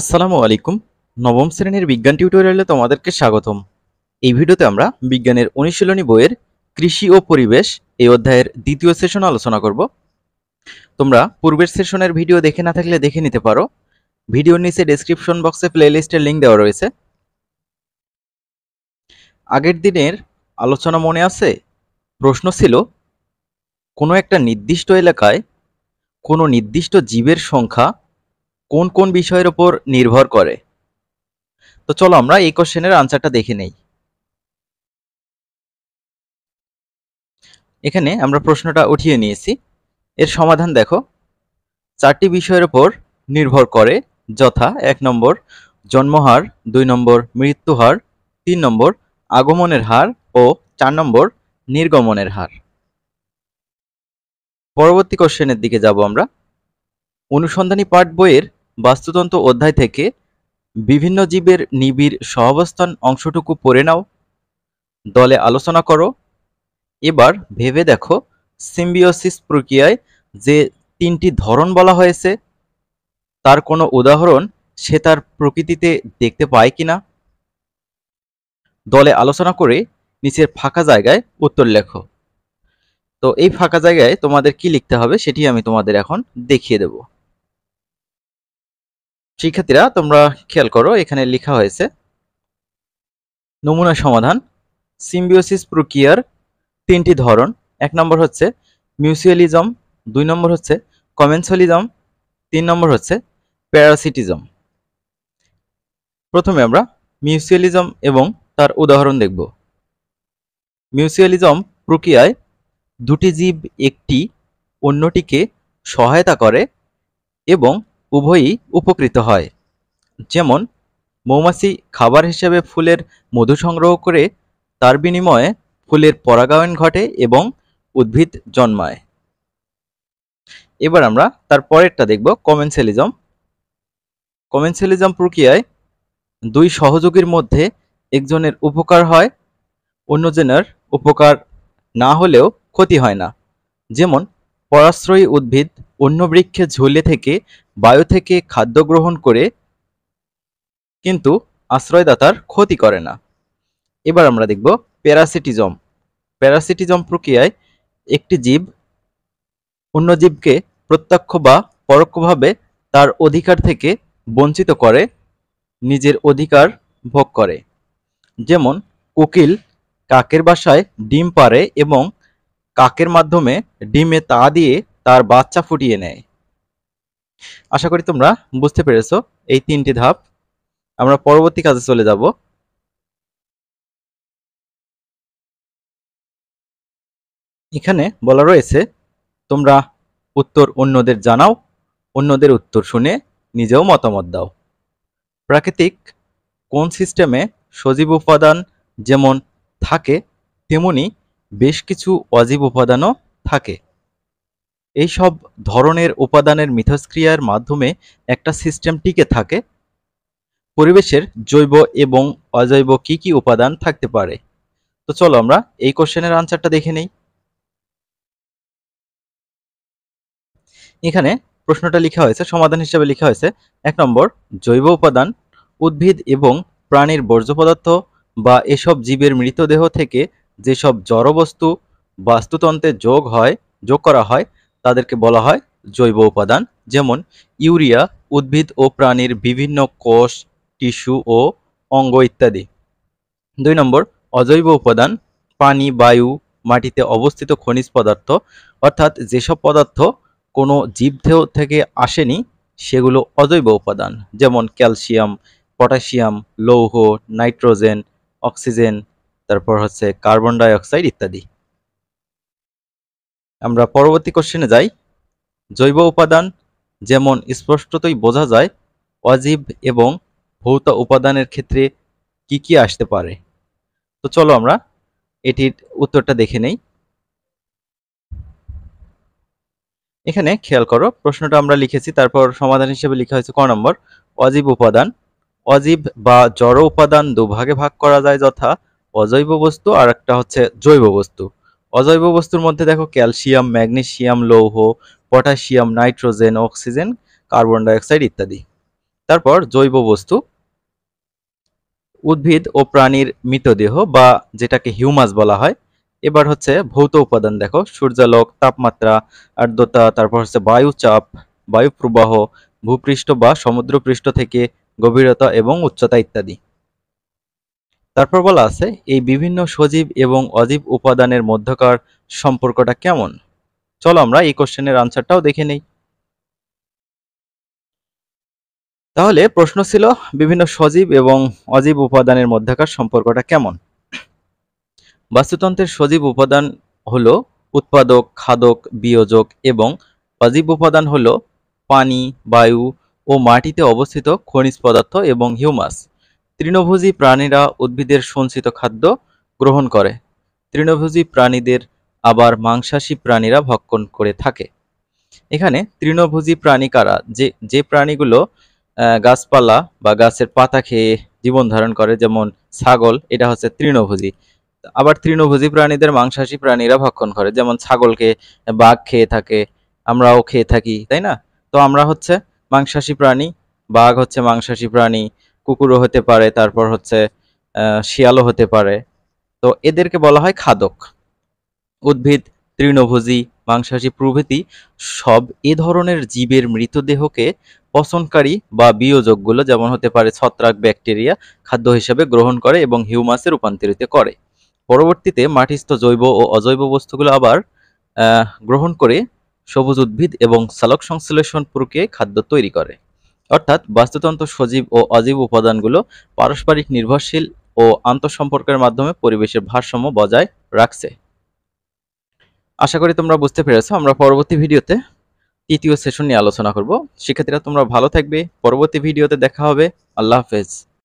আসসালামু আলাইকুম নবম শ্রেণীর বিজ্ঞান টিউটোরিয়ালে তোমাদেরকে স্বাগতম এই ভিডিওতে আমরা বিজ্ঞানের অনুশীলনী বইয়ের কৃষি ও পরিবেশ এই অধ্যায়ের দ্বিতীয় সেশন আলোচনা করব তোমরা পূর্বের সেশনের ভিডিও দেখে না থাকলে দেখে নিতে পারো ভিডিওর নিচে ডেসক্রিপশন বক্সে প্লেলিস্টের লিঙ্ক দেওয়া রয়েছে আগের দিনের আলোচনা মনে আছে প্রশ্ন ছিল কোনো একটা নির্দিষ্ট এলাকায় কোনো নির্দিষ্ট জীবের সংখ্যা কোন কোন বিষয়ের উপর নির্ভর করে তো চলো আমরা এই কোশ্চেনের আনসারটা দেখে নেই এখানে আমরা প্রশ্নটা উঠিয়ে নিয়েছি এর সমাধান দেখো চারটি বিষয়ের উপর নির্ভর করে যথা এক নম্বর জন্মহার দুই নম্বর মৃত্যু হার তিন নম্বর আগমনের হার ও চার নম্বর নির্গমনের হার পরবর্তী কোশ্চেনের দিকে যাব আমরা অনুসন্ধানী পাঠ বইয়ের বাস্তুতন্ত্র অধ্যায় থেকে বিভিন্ন জীবের নিবিড় সহাবস্থান অংশটুকু পড়ে নাও দলে আলোচনা করো এবার ভেবে দেখো সিম্বিওসিস প্রক্রিয়ায় যে তিনটি ধরন বলা হয়েছে তার কোনো উদাহরণ সে তার প্রকৃতিতে দেখতে পায় কিনা দলে আলোচনা করে নিচের ফাঁকা জায়গায় উত্তর লেখো তো এই ফাঁকা জায়গায় তোমাদের কি লিখতে হবে সেটি আমি তোমাদের এখন দেখিয়ে দেবো শিক্ষার্থীরা তোমরা খেয়াল করো এখানে লেখা হয়েছে নমুনা সমাধান সিম্বিওসিস প্রক্রিয়ার তিনটি ধরন এক নম্বর হচ্ছে মিউসিয়ালিজম দুই নম্বর হচ্ছে কমেন্সলিজম তিন নম্বর হচ্ছে প্যারাসিটিজম প্রথমে আমরা মিউসিয়ালিজম এবং তার উদাহরণ দেখব মিউসিয়ালিজম প্রক্রিয়ায় দুটি জীব একটি অন্যটিকে সহায়তা করে এবং উভয়ই উপকৃত হয় যেমন মৌমাছি খাবার হিসেবে ফুলের মধু সংগ্রহ করে তার বিনিময়ে ফুলের পরাগায়ন ঘটে এবং উদ্ভিদ জন্মায় এবার আমরা তার পরেরটা দেখব কমেন্সেলিজম কমেন্সেলিজম প্রক্রিয়ায় দুই সহযোগীর মধ্যে একজনের উপকার হয় অন্যজনের উপকার না হলেও ক্ষতি হয় না যেমন পরাশ্রয়ী উদ্ভিদ অন্য বৃক্ষে ঝুলে থেকে বায়ু থেকে খাদ্য গ্রহণ করে কিন্তু আশ্রয়দাতার ক্ষতি করে না এবার আমরা দেখব প্যারাসিটিজম প্যারাসিটিজম প্রক্রিয়ায় একটি জীব অন্য জীবকে প্রত্যক্ষ বা পরোক্ষভাবে তার অধিকার থেকে বঞ্চিত করে নিজের অধিকার ভোগ করে যেমন কোকিল কাকের বাসায় ডিম পারে এবং কাকের মাধ্যমে ডিমে তা দিয়ে তার বাচ্চা ফুটিয়ে নেয় আশা করি তোমরা বুঝতে পেরেছো এই তিনটি ধাপ আমরা পরবর্তী কাজে চলে যাব এখানে বলা রয়েছে তোমরা উত্তর অন্যদের জানাও অন্যদের উত্তর শুনে নিজেও মতামত দাও প্রাকৃতিক কোন সিস্টেমে সজীব উপাদান যেমন থাকে তেমনি বেশ কিছু অজীব উপাদানও থাকে এই সব ধরনের উপাদানের মিথস্ক্রিয়ার মাধ্যমে একটা সিস্টেম টিকে থাকে পরিবেশের জৈব এবং অজৈব কি কি উপাদান থাকতে পারে তো চলো আমরা এই কোশ্চেনের আনসারটা দেখে নেই এখানে প্রশ্নটা লেখা হয়েছে সমাধান হিসেবে লেখা হয়েছে এক নম্বর জৈব উপাদান উদ্ভিদ এবং প্রাণীর বর্জ্য পদার্থ বা এসব জীবের মৃতদেহ থেকে যেসব জড়বস্তু বাস্তুতন্ত্রে যোগ হয় যোগ করা হয় তাদেরকে বলা হয় জৈব উপাদান যেমন ইউরিয়া উদ্ভিদ ও প্রাণীর বিভিন্ন কোষ টিস্যু ও অঙ্গ ইত্যাদি দুই নম্বর অজৈব উপাদান পানি বায়ু মাটিতে অবস্থিত খনিজ পদার্থ অর্থাৎ যেসব পদার্থ কোনো জীবদেহ থেকে আসেনি সেগুলো অজৈব উপাদান যেমন ক্যালসিয়াম পটাশিয়াম লৌহ নাইট্রোজেন অক্সিজেন তারপর হচ্ছে কার্বন ডাইঅক্সাইড ইত্যাদি আমরা পরবর্তী কোশ্চেনে যাই জৈব উপাদান যেমন স্পষ্টতই বোঝা যায় অজীব এবং ভৌত উপাদানের ক্ষেত্রে কি কি আসতে পারে তো চলো আমরা এটির উত্তরটা দেখে নেই এখানে খেয়াল করো প্রশ্নটা আমরা লিখেছি তারপর সমাধান হিসেবে লিখা হয়েছে ক নম্বর অজীব উপাদান অজীব বা জড় উপাদান দুভাগে ভাগ করা যায় যথা অজৈব বস্তু আর একটা হচ্ছে জৈব বস্তু অজৈব বস্তুর মধ্যে দেখো ক্যালসিয়াম ম্যাগনেশিয়াম লৌহ potassium nitrogen oxygen carbon dioxide ইত্যাদি তারপর জৈব বস্তু উদ্ভিদ ও প্রাণীর মৃতদেহ বা যেটাকে হিউমাস বলা হয় এবার হচ্ছে ভৌত উপাদান দেখো সূর্যালোক তাপমাত্রা আর্দ্রতা তারপর হচ্ছে বায়ুচাপ বায়ু প্রবাহ ভূপৃষ্ঠ বা সমুদ্রপৃষ্ঠ থেকে গভীরতা এবং উচ্চতা ইত্যাদি তারপর বলা আছে এই বিভিন্ন সজীব এবং অজীব উপাদানের মধ্যকার সম্পর্কটা কেমন চলো আমরা এই কোশ্চেনের আনসারটাও দেখে নেই তাহলে প্রশ্ন ছিল বিভিন্ন সজীব এবং অজীব উপাদানের মধ্যকার সম্পর্কটা কেমন বাস্তুতন্ত্রের সজীব উপাদান হলো উৎপাদক খাদক বিয়োজক এবং অজীব উপাদান হলো পানি বায়ু ও মাটিতে অবস্থিত খনিজ পদার্থ এবং হিউমাস তৃণভোজী প্রাণীরা উদ্ভিদের সঞ্চিত খাদ্য গ্রহণ করে তৃণভোজী প্রাণীদের আবার মাংসাশী প্রাণীরা ভক্ষণ করে থাকে এখানে তৃণভোজী প্রাণী কারা যে যে প্রাণীগুলো গাছপালা বা গাছের পাতা খেয়ে জীবন ধারণ করে যেমন ছাগল এটা হচ্ছে তৃণভোজী আবার তৃণভোজী প্রাণীদের মাংসাশী প্রাণীরা ভক্ষণ করে যেমন ছাগলকে বাঘ খেয়ে থাকে আমরাও খেয়ে থাকি তাই না তো আমরা হচ্ছে মাংসাশী প্রাণী বাঘ হচ্ছে মাংসাশী প্রাণী কুকুরও হতে পারে তারপর হচ্ছে শিয়ালও হতে পারে তো এদেরকে বলা হয় খাদক উদ্ভিদ তৃণভোজী মাংসাশী প্রভৃতি সব এ ধরনের জীবের মৃতদেহকে পচনকারী বা বিয়োজকগুলো যেমন হতে পারে ছত্রাক ব্যাকটেরিয়া খাদ্য হিসেবে গ্রহণ করে এবং হিউমাসে রূপান্তরিত করে পরবর্তীতে মাটিস্থ জৈব ও অজৈব বস্তুগুলো আবার গ্রহণ করে সবুজ উদ্ভিদ এবং সালক সংশ্লেষণ প্রক্রিয়ায় খাদ্য তৈরি করে অর্থাৎ বাস্তুতন্ত্র সজীব ও অজীব উপাদানগুলো পারস্পরিক নির্ভরশীল ও আন্তঃসম্পর্কের মাধ্যমে পরিবেশের ভারসাম্য বজায় রাখছে আশা করি তোমরা বুঝতে পেরেছ আমরা পরবর্তী ভিডিওতে তৃতীয় সেশন নিয়ে আলোচনা করব শিক্ষার্থীরা তোমরা ভালো থাকবে পরবর্তী ভিডিওতে দেখা হবে আল্লাহ হাফেজ